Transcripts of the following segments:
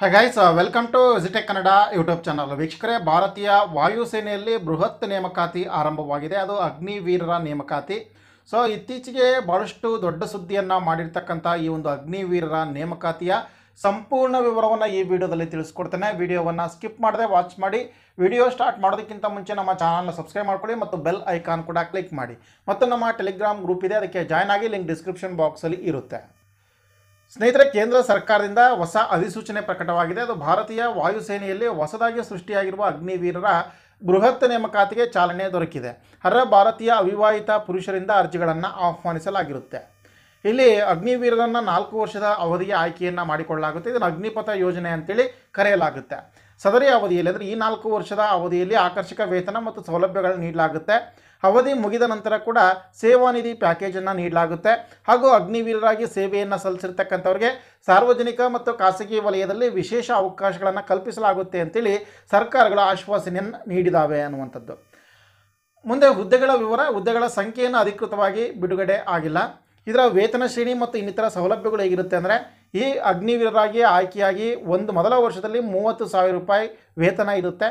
hey guys welcome to ಜಿಟೆಕ್ Kannada YouTube channel ವೀಕ್ಷಕರೇ ಭಾರತೀಯ ವಾಯುಸೇನೆಯಲ್ಲಿ ಬೃಹತ್ ನೇಮಕಾತಿ ಆರಂಭವಾಗಿದೆ ಅದು ಅಗ್ನಿವೀರರ ನೇಮಕಾತಿ ಸೊ ಇತ್ತೀಚೆಗೆ ಭಾಳಷ್ಟು ದೊಡ್ಡ ಸುದ್ದಿಯನ್ನು ಮಾಡಿರ್ತಕ್ಕಂಥ ಈ ಒಂದು ಅಗ್ನಿವೀರರ ನೇಮಕಾತಿಯ ಸಂಪೂರ್ಣ ವಿವರವನ್ನು ಈ ವಿಡಿಯೋದಲ್ಲಿ ತಿಳಿಸ್ಕೊಡ್ತೇನೆ ವಿಡಿಯೋವನ್ನು ಸ್ಕಿಪ್ ಮಾಡದೆ ವಾಚ್ ಮಾಡಿ ವಿಡಿಯೋ ಸ್ಟಾರ್ಟ್ ಮಾಡೋದಕ್ಕಿಂತ ಮುಂಚೆ ನಮ್ಮ ಚಾನಲ್ನ ಸಬ್ಸ್ಕ್ರೈಬ್ ಮಾಡ್ಕೊಳ್ಳಿ ಮತ್ತು ಬೆಲ್ ಐಕಾನ್ ಕೂಡ ಕ್ಲಿಕ್ ಮಾಡಿ ಮತ್ತು ನಮ್ಮ ಟೆಲಿಗ್ರಾಮ್ ಗ್ರೂಪ್ ಇದೆ ಅದಕ್ಕೆ ಜಾಯ್ನ್ ಆಗಿ ಲಿಂಕ್ ಡಿಸ್ಕ್ರಿಪ್ಷನ್ ಬಾಕ್ಸಲ್ಲಿ ಇರುತ್ತೆ ಸ್ನೇಹಿತರೆ ಕೇಂದ್ರ ಸರ್ಕಾರದಿಂದ ಹೊಸ ಅಧಿಸೂಚನೆ ಪ್ರಕಟವಾಗಿದೆ ಅದು ಭಾರತೀಯ ವಾಯುಸೇನೆಯಲ್ಲಿ ಹೊಸದಾಗಿ ಸೃಷ್ಟಿಯಾಗಿರುವ ಅಗ್ನಿವೀರರ ಬೃಹತ್ ನೇಮಕಾತಿಗೆ ಚಾಲನೆ ದೊರಕಿದೆ ಅರ್ಹ ಭಾರತೀಯ ಅವಿವಾಹಿತ ಪುರುಷರಿಂದ ಅರ್ಜಿಗಳನ್ನು ಆಹ್ವಾನಿಸಲಾಗಿರುತ್ತೆ ಇಲ್ಲಿ ಅಗ್ನಿವೀರರನ್ನು ನಾಲ್ಕು ವರ್ಷದ ಅವಧಿಯ ಆಯ್ಕೆಯನ್ನು ಮಾಡಿಕೊಳ್ಳಲಾಗುತ್ತೆ ಇದನ್ನು ಅಗ್ನಿಪಥ ಯೋಜನೆ ಅಂತೇಳಿ ಕರೆಯಲಾಗುತ್ತೆ ಸದರಿ ಅವಧಿಯಲ್ಲಿ ಅಂದರೆ ಈ ನಾಲ್ಕು ವರ್ಷದ ಅವಧಿಯಲ್ಲಿ ಆಕರ್ಷಕ ವೇತನ ಮತ್ತು ಸೌಲಭ್ಯಗಳನ್ನು ನೀಡಲಾಗುತ್ತೆ ಅವಧಿ ಮುಗಿದ ನಂತರ ಕೂಡ ಸೇವಾನಿಧಿ ಪ್ಯಾಕೇಜನ್ನು ನೀಡಲಾಗುತ್ತೆ ಹಾಗೂ ಅಗ್ನಿವೀರರಾಗಿ ಸೇವೆಯನ್ನು ಸಲ್ಲಿಸಿರ್ತಕ್ಕಂಥವ್ರಿಗೆ ಸಾರ್ವಜನಿಕ ಮತ್ತು ಖಾಸಗಿ ವಲಯದಲ್ಲಿ ವಿಶೇಷ ಅವಕಾಶಗಳನ್ನು ಕಲ್ಪಿಸಲಾಗುತ್ತೆ ಅಂತೇಳಿ ಸರ್ಕಾರಗಳ ಆಶ್ವಾಸನೆಯನ್ನು ನೀಡಿದಾವೆ ಅನ್ನುವಂಥದ್ದು ಮುಂದೆ ಹುದ್ದೆಗಳ ವಿವರ ಹುದ್ದೆಗಳ ಸಂಖ್ಯೆಯನ್ನು ಅಧಿಕೃತವಾಗಿ ಬಿಡುಗಡೆ ಆಗಿಲ್ಲ ಇದರ ವೇತನ ಶ್ರೇಣಿ ಮತ್ತು ಇನ್ನಿತರ ಸೌಲಭ್ಯಗಳು ಹೇಗಿರುತ್ತೆ ಅಂದರೆ ಈ ಅಗ್ನಿವೀರರಾಗಿ ಆಯ್ಕೆಯಾಗಿ ಒಂದು ಮೊದಲ ವರ್ಷದಲ್ಲಿ ಮೂವತ್ತು ಸಾವಿರ ರೂಪಾಯಿ ವೇತನ ಇರುತ್ತೆ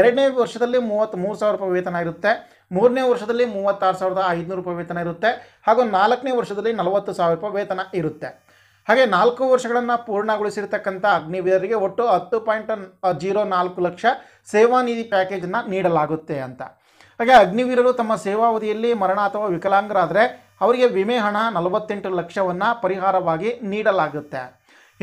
ಎರಡನೇ ವರ್ಷದಲ್ಲಿ ಮೂವತ್ತ್ ಮೂರು ಸಾವಿರ ರೂಪಾಯಿ ವೇತನ ಇರುತ್ತೆ ಮೂರನೇ ವರ್ಷದಲ್ಲಿ ಮೂವತ್ತಾರು ಸಾವಿರದ ಐದುನೂರು ರೂಪಾಯಿ ವೇತನ ಇರುತ್ತೆ ಹಾಗೂ ನಾಲ್ಕನೇ ವರ್ಷದಲ್ಲಿ ನಲವತ್ತು ಸಾವಿರ ರೂಪಾಯಿ ವೇತನ ಇರುತ್ತೆ ಹಾಗೆ ನಾಲ್ಕು ವರ್ಷಗಳನ್ನು ಪೂರ್ಣಗೊಳಿಸಿರ್ತಕ್ಕಂಥ ಅಗ್ನಿವೀರರಿಗೆ ಒಟ್ಟು ಹತ್ತು ಪಾಯಿಂಟ್ ಜೀರೋ ನಾಲ್ಕು ಲಕ್ಷ ಸೇವಾನಿಧಿ ಪ್ಯಾಕೇಜನ್ನು ನೀಡಲಾಗುತ್ತೆ ಅಂತ ಹಾಗೆ ಅಗ್ನಿವೀರರು ತಮ್ಮ ಸೇವಾವಧಿಯಲ್ಲಿ ಮರಣ ಅಥವಾ ವಿಕಲಾಂಗರಾದರೆ ಅವರಿಗೆ ವಿಮೆ ಹಣ ನಲವತ್ತೆಂಟು ಲಕ್ಷವನ್ನು ಪರಿಹಾರವಾಗಿ ನೀಡಲಾಗುತ್ತೆ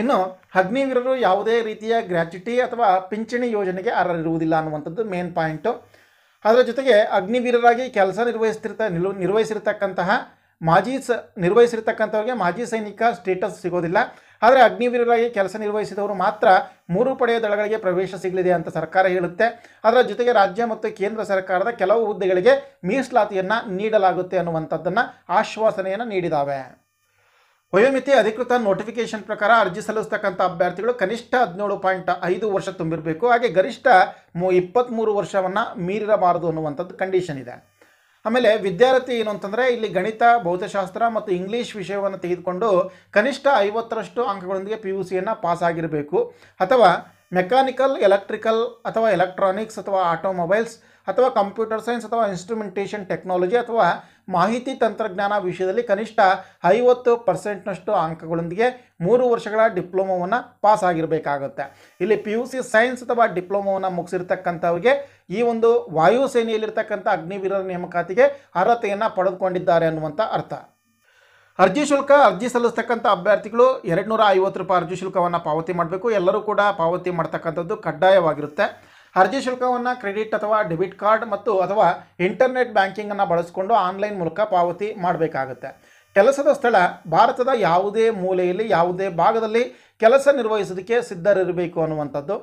ಇನ್ನು ಅಗ್ನಿವೀರರು ಯಾವುದೇ ರೀತಿಯ ಗ್ರ್ಯಾಚ್ಯುಟಿ ಅಥವಾ ಪಿಂಚಣಿ ಯೋಜನೆಗೆ ಅರ್ಹರಿರುವುದಿಲ್ಲ ಅನ್ನುವಂಥದ್ದು ಮೇನ್ ಪಾಯಿಂಟು ಅದರ ಜೊತೆಗೆ ಅಗ್ನಿವೀರರಾಗಿ ಕೆಲಸ ನಿರ್ವಹಿಸ್ತಿರ್ತ ನಿಲ್ ನಿರ್ವಹಿಸಿರ್ತಕ್ಕಂತಹ ಮಾಜಿ ಸ ನಿರ್ವಹಿಸಿರ್ತಕ್ಕಂಥವ್ರಿಗೆ ಮಾಜಿ ಸೈನಿಕ ಸ್ಟೇಟಸ್ ಸಿಗೋದಿಲ್ಲ ಆದರೆ ಅಗ್ನಿವೀರರಾಗಿ ಕೆಲಸ ನಿರ್ವಹಿಸಿದವರು ಮಾತ್ರ ಮೂರು ಪಡೆಯ ದಳಗಳಿಗೆ ಪ್ರವೇಶ ಸಿಗಲಿದೆ ಅಂತ ಸರ್ಕಾರ ಹೇಳುತ್ತೆ ಅದರ ಜೊತೆಗೆ ರಾಜ್ಯ ಮತ್ತು ಕೇಂದ್ರ ಸರ್ಕಾರದ ಕೆಲವು ಹುದ್ದೆಗಳಿಗೆ ಮೀಸಲಾತಿಯನ್ನು ನೀಡಲಾಗುತ್ತೆ ಅನ್ನುವಂಥದ್ದನ್ನು ಆಶ್ವಾಸನೆಯನ್ನು ನೀಡಿದ್ದಾವೆ ವಯೋಮಿತಿ ಅಧಿಕೃತ ನೋಟಿಫಿಕೇಶನ್ ಪ್ರಕಾರ ಅರ್ಜಿ ಸಲ್ಲಿಸ್ತಕ್ಕಂಥ ಅಭ್ಯರ್ಥಿಗಳು ಕನಿಷ್ಠ ಹದಿನೇಳು ಪಾಯಿಂಟ್ ಐದು ವರ್ಷ ತುಂಬಿರಬೇಕು ಹಾಗೆ ಗರಿಷ್ಠ ಮೂ ಇಪ್ಪತ್ತ್ಮೂರು ವರ್ಷವನ್ನು ಮೀರಿರಬಾರದು ಅನ್ನುವಂಥದ್ದು ಕಂಡೀಷನ್ ಇದೆ ಆಮೇಲೆ ವಿದ್ಯಾರ್ಥಿ ಏನು ಅಂತಂದರೆ ಇಲ್ಲಿ ಗಣಿತ ಭೌತಶಾಸ್ತ್ರ ಮತ್ತು ಇಂಗ್ಲೀಷ್ ವಿಷಯವನ್ನು ತೆಗೆದುಕೊಂಡು ಕನಿಷ್ಠ ಐವತ್ತರಷ್ಟು ಅಂಕಗಳೊಂದಿಗೆ ಪಿ ಯು ಸಿಯನ್ನು ಪಾಸ್ ಆಗಿರಬೇಕು ಅಥವಾ ಮೆಕ್ಯಾನಿಕಲ್ ಎಲೆಕ್ಟ್ರಿಕಲ್ ಅಥವಾ ಎಲೆಕ್ಟ್ರಾನಿಕ್ಸ್ ಅಥವಾ ಆಟೋಮೊಬೈಲ್ಸ್ ಅಥವಾ ಕಂಪ್ಯೂಟರ್ ಸೈನ್ಸ್ ಅಥವಾ ಇನ್ಸ್ಟ್ರುಮೆಂಟೇಷನ್ ಟೆಕ್ನಾಲಜಿ ಅಥವಾ ಮಾಹಿತಿ ತಂತ್ರಜ್ಞಾನ ವಿಷಯದಲ್ಲಿ ಕನಿಷ್ಠ ಐವತ್ತು ಪರ್ಸೆಂಟ್ನಷ್ಟು ಅಂಕಗಳೊಂದಿಗೆ ಮೂರು ವರ್ಷಗಳ ಡಿಪ್ಲೊಮೋವನ್ನು ಪಾಸ್ ಆಗಿರಬೇಕಾಗುತ್ತೆ ಇಲ್ಲಿ ಪಿ ಯು ಸಿ ಸೈನ್ಸ್ ಅಥವಾ ಡಿಪ್ಲೊಮೋವನ್ನು ಮುಗಿಸಿರ್ತಕ್ಕಂಥವ್ರಿಗೆ ಈ ಒಂದು ವಾಯುಸೇನೆಯಲ್ಲಿರ್ತಕ್ಕಂಥ ಅಗ್ನಿವೀರರ ನೇಮಕಾತಿಗೆ ಅರ್ಹತೆಯನ್ನು ಪಡೆದುಕೊಂಡಿದ್ದಾರೆ ಅನ್ನುವಂಥ ಅರ್ಥ ಅರ್ಜಿ ಶುಲ್ಕ ಅರ್ಜಿ ಸಲ್ಲಿಸ್ತಕ್ಕಂಥ ಅಭ್ಯರ್ಥಿಗಳು ಎರಡು ನೂರ ಐವತ್ತು ರೂಪಾಯಿ ಅರ್ಜಿ ಶುಲ್ಕವನ್ನು ಪಾವತಿ ಮಾಡಬೇಕು ಎಲ್ಲರೂ ಕೂಡ ಪಾವತಿ ಮಾಡ್ತಕ್ಕಂಥದ್ದು ಕಡ್ಡಾಯವಾಗಿರುತ್ತೆ ಅರ್ಜಿ ಶುಲ್ಕವನ್ನು ಕ್ರೆಡಿಟ್ ಅಥವಾ ಡೆಬಿಟ್ ಕಾರ್ಡ್ ಮತ್ತು ಅಥವಾ ಇಂಟರ್ನೆಟ್ ಬ್ಯಾಂಕಿಂಗನ್ನು ಬಳಸಿಕೊಂಡು ಆನ್ಲೈನ್ ಮೂಲಕ ಪಾವತಿ ಮಾಡಬೇಕಾಗುತ್ತೆ ಕೆಲಸದ ಸ್ಥಳ ಭಾರತದ ಯಾವುದೇ ಮೂಲೆಯಲ್ಲಿ ಯಾವುದೇ ಭಾಗದಲ್ಲಿ ಕೆಲಸ ನಿರ್ವಹಿಸೋದಕ್ಕೆ ಸಿದ್ಧರಿರಬೇಕು ಅನ್ನುವಂಥದ್ದು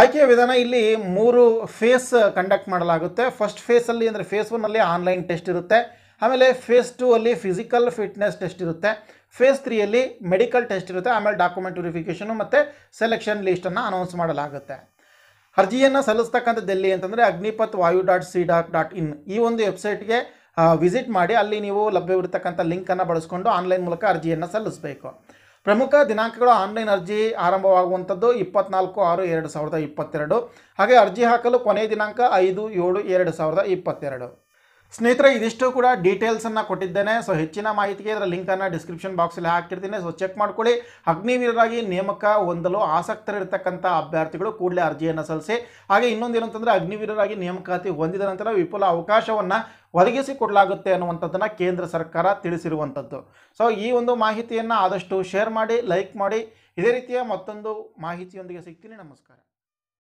ಆಯ್ಕೆಯ ವಿಧಾನ ಇಲ್ಲಿ ಮೂರು ಫೇಸ್ ಕಂಡಕ್ಟ್ ಮಾಡಲಾಗುತ್ತೆ ಫಸ್ಟ್ ಫೇಸಲ್ಲಿ ಅಂದರೆ ಫೇಸ್ ಒನ್ನಲ್ಲಿ ಆನ್ಲೈನ್ ಟೆಸ್ಟ್ ಇರುತ್ತೆ ಆಮೇಲೆ ಫೇಸ್ ಟೂ ಅಲ್ಲಿ ಫಿಸಿಕಲ್ ಫಿಟ್ನೆಸ್ ಟೆಸ್ಟ್ ಇರುತ್ತೆ ಫೇಸ್ ತ್ರೀಯಲ್ಲಿ ಮೆಡಿಕಲ್ ಟೆಸ್ಟ್ ಇರುತ್ತೆ ಆಮೇಲೆ ಡಾಕ್ಯುಮೆಂಟ್ ವೆರಿಫಿಕೇಷನು ಮತ್ತು ಸೆಲೆಕ್ಷನ್ ಲೀಸ್ಟನ್ನು ಅನೌನ್ಸ್ ಮಾಡಲಾಗುತ್ತೆ ಅರ್ಜಿಯನ್ನು ಸಲ್ಲಿಸ್ತಕ್ಕಂಥದ್ದೆಲ್ಲಿ ಅಂತಂದರೆ Agnipath Vayu dot C dot dot in ಈ ಒಂದು ವೆಬ್ಸೈಟ್ಗೆ ವಿಸಿಟ್ ಮಾಡಿ ಅಲ್ಲಿ ನೀವು ಲಭ್ಯವಿರತಕ್ಕಂಥ ಲಿಂಕನ್ನು ಬಳಸ್ಕೊಂಡು ಆನ್ಲೈನ್ ಮೂಲಕ ಅರ್ಜಿಯನ್ನು ಸಲ್ಲಿಸಬೇಕು ಪ್ರಮುಖ ದಿನಾಂಕಗಳು ಆನ್ಲೈನ್ ಅರ್ಜಿ ಆರಂಭವಾಗುವಂಥದ್ದು ಇಪ್ಪತ್ನಾಲ್ಕು ಆರು ಎರಡು ಸಾವಿರದ ಇಪ್ಪತ್ತೆರಡು ಹಾಗೆ ಅರ್ಜಿ ಹಾಕಲು ಕೊನೆಯ ದಿನಾಂಕ ಐದು ಏಳು ಎರಡು ಸಾವಿರದ ಇಪ್ಪತ್ತೆರಡು ಸ್ನೇಹಿತರೆ ಇದಿಷ್ಟು ಕೂಡ ಡೀಟೇಲ್ಸನ್ನು ಕೊಟ್ಟಿದ್ದೇನೆ ಸೊ ಹೆಚ್ಚಿನ ಮಾಹಿತಿಗೆ ಇದರ ಲಿಂಕನ್ನು ಡಿಸ್ಕ್ರಿಪ್ಷನ್ ಬಾಕ್ಸಲ್ಲಿ ಹಾಕಿರ್ತೀನಿ ಸೊ ಚೆಕ್ ಮಾಡ್ಕೊಳ್ಳಿ ಅಗ್ನಿವೀರರಾಗಿ ನೇಮಕ ಹೊಂದಲು ಆಸಕ್ತರಿರ್ತಕ್ಕಂಥ ಅಭ್ಯರ್ಥಿಗಳು ಕೂಡಲೇ ಅರ್ಜಿಯನ್ನು ಸಲ್ಲಿಸಿ ಹಾಗೆ ಇನ್ನೊಂದೇನು ಅಂತಂದರೆ ಅಗ್ನಿವೀರರಾಗಿ ನೇಮಕಾತಿ ಹೊಂದಿದ ನಂತರ ವಿಪುಲ ಅವಕಾಶವನ್ನು ಒದಗಿಸಿಕೊಡಲಾಗುತ್ತೆ ಅನ್ನುವಂಥದ್ದನ್ನು ಕೇಂದ್ರ ಸರ್ಕಾರ ತಿಳಿಸಿರುವಂಥದ್ದು ಸೊ ಈ ಒಂದು ಮಾಹಿತಿಯನ್ನು ಆದಷ್ಟು ಶೇರ್ ಮಾಡಿ ಲೈಕ್ ಮಾಡಿ ಇದೇ ರೀತಿಯ ಮತ್ತೊಂದು ಮಾಹಿತಿಯೊಂದಿಗೆ ಸಿಗ್ತೀನಿ ನಮಸ್ಕಾರ